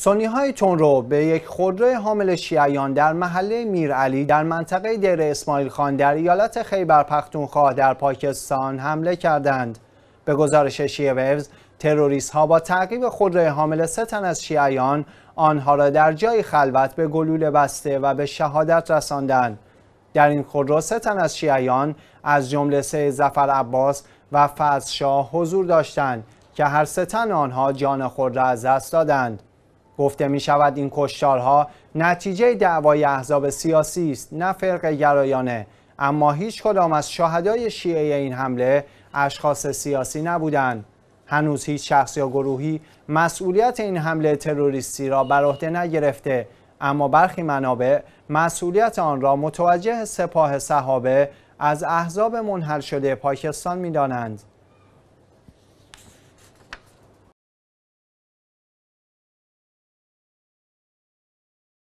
سنی های تون به یک خودرو حامل شیعیان در محله میرعلی در منطقه دیر اسماعیل خان در ایالت خیبر پختونخوا در پاکستان حمله کردند. به گزارش شیعه ویوز، تروریست ها با تعقیب خودروی حامل سه تن از شیعیان آنها را در جای خلوت به گلوله بسته و به شهادت رساندند. در این خودرو سه تن از شیعیان از جمله سه زفر عباس و فضل شاه حضور داشتند که هر سه تن آنها جان خود را از دست دادند. گفته می شود این کشتارها نتیجه دعوای احزاب سیاسی است نه فرق گرایانه اما هیچ کدام از شهدای شیعه این حمله اشخاص سیاسی نبودند هنوز هیچ شخص یا گروهی مسئولیت این حمله تروریستی را بر عهده نگرفته اما برخی منابع مسئولیت آن را متوجه سپاه صحابه از احزاب منحل شده پاکستان میدانند